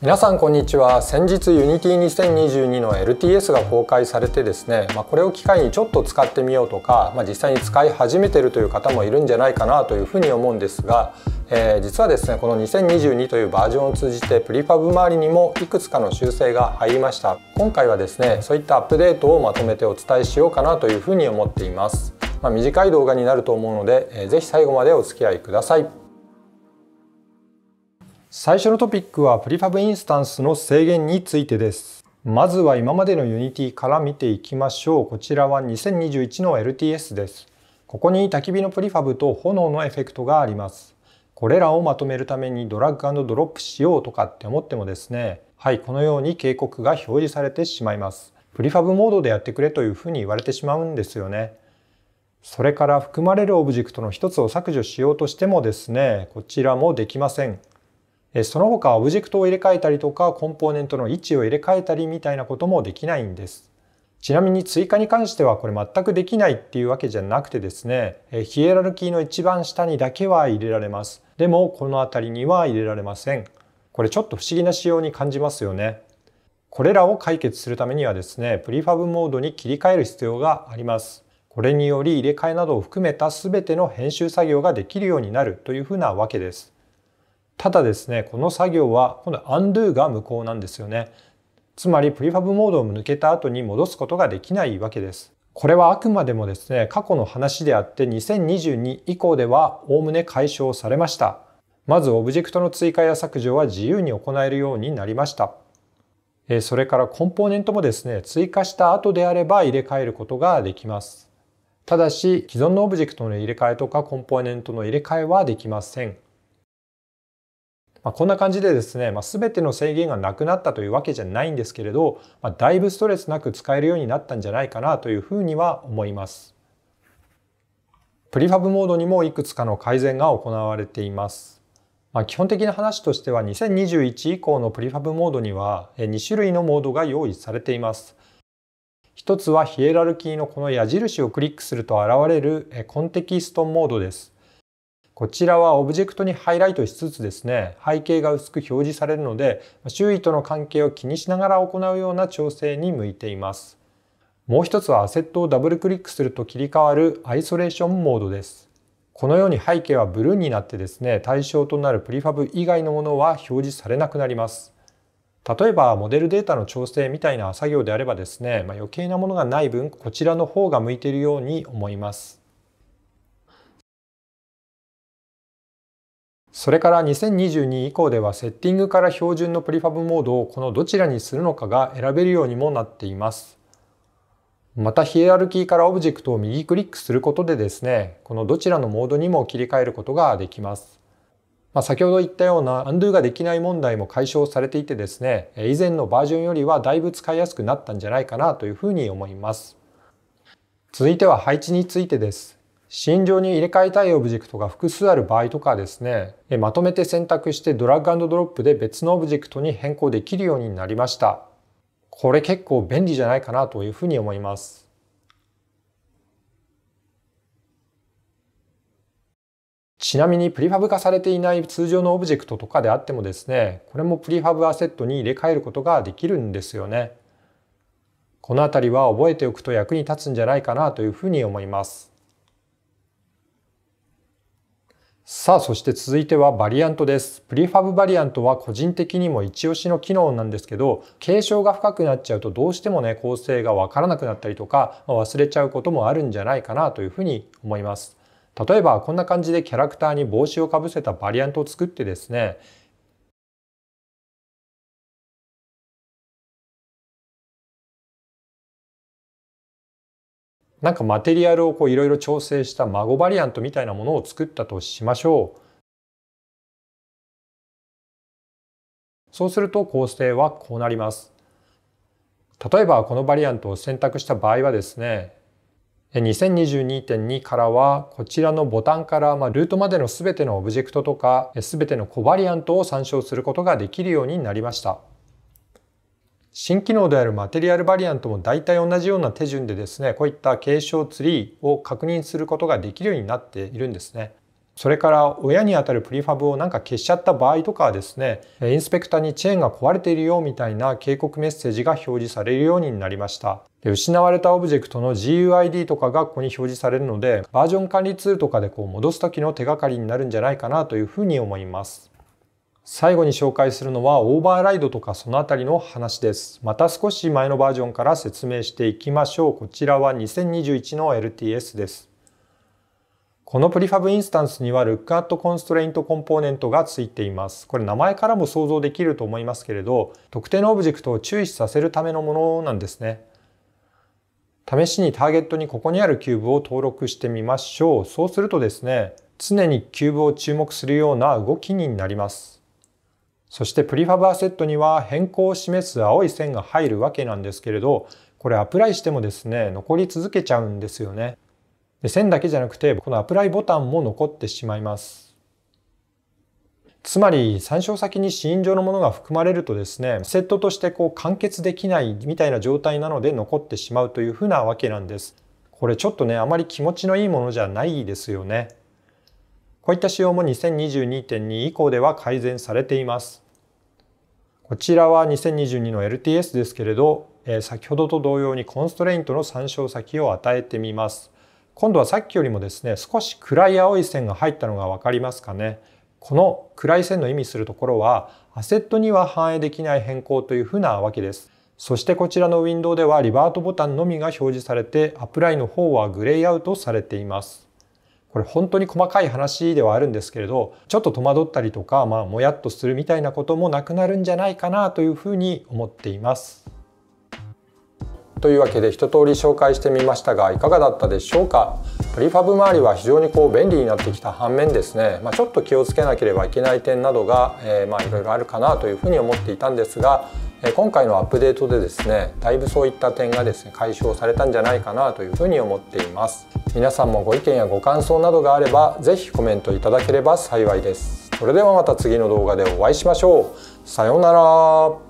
皆さんこんにちは先日 Unity2022 の LTS が公開されてですね、まあ、これを機会にちょっと使ってみようとか、まあ、実際に使い始めてるという方もいるんじゃないかなというふうに思うんですが、えー、実はですねこの2022というバージョンを通じてプリファブ周りにもいくつかの修正が入りました今回はですねそういったアップデートをまとめてお伝えしようかなというふうに思っています、まあ、短い動画になると思うので、えー、ぜひ最後までお付き合いください最初のトピックはプリファブインスタンスの制限についてです。まずは今までの Unity から見ていきましょう。こちらは2021の LTS です。ここに焚き火のプリファブと炎のエフェクトがあります。これらをまとめるためにドラッグドロップしようとかって思ってもですね、はい、このように警告が表示されてしまいます。プリファブモードでやってくれというふうに言われてしまうんですよね。それから含まれるオブジェクトの一つを削除しようとしてもですね、こちらもできません。その他オブジェクトを入れ替えたりとかコンポーネントの位置を入れ替えたりみたいなこともできないんです。ちなみに追加に関してはこれ全くできないっていうわけじゃなくてですね、ヒエラルキーの一番下にだけは入れられます。でもこの辺りには入れられません。これちょっと不思議な仕様に感じますよね。これらを解決するためにはですね、プリファブモードに切り替える必要があります。これにより入れ替えなどを含めた全ての編集作業ができるようになるというふうなわけです。ただですね、この作業は今度 undo が無効なんですよね。つまりプリファブモードを抜けた後に戻すことができないわけです。これはあくまでもですね、過去の話であって2022以降ではおおむね解消されました。まずオブジェクトの追加や削除は自由に行えるようになりました。それからコンポーネントもですね、追加した後であれば入れ替えることができます。ただし、既存のオブジェクトの入れ替えとかコンポーネントの入れ替えはできません。まあ、こんな感じでですね、まあ、全ての制限がなくなったというわけじゃないんですけれど、まあ、だいぶストレスなく使えるようになったんじゃないかなというふうには思います。プリファブモードにもいくつかの改善が行われています。まあ、基本的な話としては2021以降のプリファブモードには2種類のモードが用意されています。一つはヒエラルキーのこの矢印をクリックすると現れるコンテキストモードです。こちらはオブジェクトにハイライトしつつですね、背景が薄く表示されるので、周囲との関係を気にしながら行うような調整に向いています。もう一つはアセットをダブルクリックすると切り替わるアイソレーションモードです。このように背景はブルーになってですね、対象となるプリファブ以外のものは表示されなくなります。例えばモデルデータの調整みたいな作業であればですね、まあ、余計なものがない分こちらの方が向いているように思います。それから2022以降ではセッティングから標準のプリファブモードをこのどちらにするのかが選べるようにもなっています。またヒエラルキーからオブジェクトを右クリックすることでですね、このどちらのモードにも切り替えることができます。まあ、先ほど言ったようなアンドゥができない問題も解消されていてですね、以前のバージョンよりはだいぶ使いやすくなったんじゃないかなというふうに思います。続いては配置についてです。心情に入れ替えたいオブジェクトが複数ある場合とかですね、まとめて選択してドラッグドロップで別のオブジェクトに変更できるようになりました。これ結構便利じゃないかなというふうに思います。ちなみにプリファブ化されていない通常のオブジェクトとかであってもですね、これもプリファブアセットに入れ替えることができるんですよね。このあたりは覚えておくと役に立つんじゃないかなというふうに思います。さあ、そして続いてはバリアントです。プリファブバリアントは個人的にも一押しの機能なんですけど、継承が深くなっちゃうとどうしてもね、構成がわからなくなったりとか、忘れちゃうこともあるんじゃないかなというふうに思います。例えば、こんな感じでキャラクターに帽子をかぶせたバリアントを作ってですね、なんかマテリアルをいろいろ調整した孫バリアントみたいなものを作ったとしましょう。そうすると構成はこうなります。例えばこのバリアントを選択した場合はですね、2022.2からはこちらのボタンからまルートまでの全てのオブジェクトとか全てのコバリアントを参照することができるようになりました。新機能であるマテリアルバリアントも大体同じような手順でですねこういった継承ツリーを確認することができるようになっているんですね。それから親にあたるプリファブをなんか消しちゃった場合とかはですねインスペクターにチェーンが壊れているよみたいな警告メッセージが表示されるようになりましたで失われたオブジェクトの GUID とかがここに表示されるのでバージョン管理ツールとかでこう戻す時の手がかりになるんじゃないかなというふうに思います最後に紹介するのはオーバーライドとかそのあたりの話です。また少し前のバージョンから説明していきましょう。こちらは2021の LTS です。このプリファブインスタンスには l o o k ット t Constraint コンポーネントが付いています。これ名前からも想像できると思いますけれど、特定のオブジェクトを注意させるためのものなんですね。試しにターゲットにここにあるキューブを登録してみましょう。そうするとですね、常にキューブを注目するような動きになります。そしてプリファブアセットには変更を示す青い線が入るわけなんですけれど、これアプライしてもですね、残り続けちゃうんですよね。で線だけじゃなくて、このアプライボタンも残ってしまいます。つまり、参照先に死因上のものが含まれるとですね、セットとしてこう完結できないみたいな状態なので残ってしまうというふうなわけなんです。これちょっとね、あまり気持ちのいいものじゃないですよね。こういった仕様も2022.2以降では改善されています。こちらは2022の LTS ですけれど、え先ほどと同様にコンストレイントの参照先を与えてみます。今度はさっきよりもですね、少し暗い青い線が入ったのが分かりますかね。この暗い線の意味するところは、アセットには反映できない変更というふうなわけです。そしてこちらのウィンドウではリバートボタンのみが表示されて、アプライの方はグレイアウトされています。これ本当に細かい話ではあるんですけれどちょっと戸惑ったりとか、まあ、もやっとするみたいなこともなくなるんじゃないかなというふうに思っています。というわけで一通り紹介してみましたがいかがだったでしょうかプリファブ周りは非常にこう便利になってきた反面ですね、まあ、ちょっと気をつけなければいけない点などが、えまあいろいろあるかなというふうに思っていたんですが今回のアップデートでですねだいぶそういった点がですね解消されたんじゃないかなというふうに思っています皆さんもご意見やご感想などがあれば是非コメントいただければ幸いですそれではまた次の動画でお会いしましょうさようなら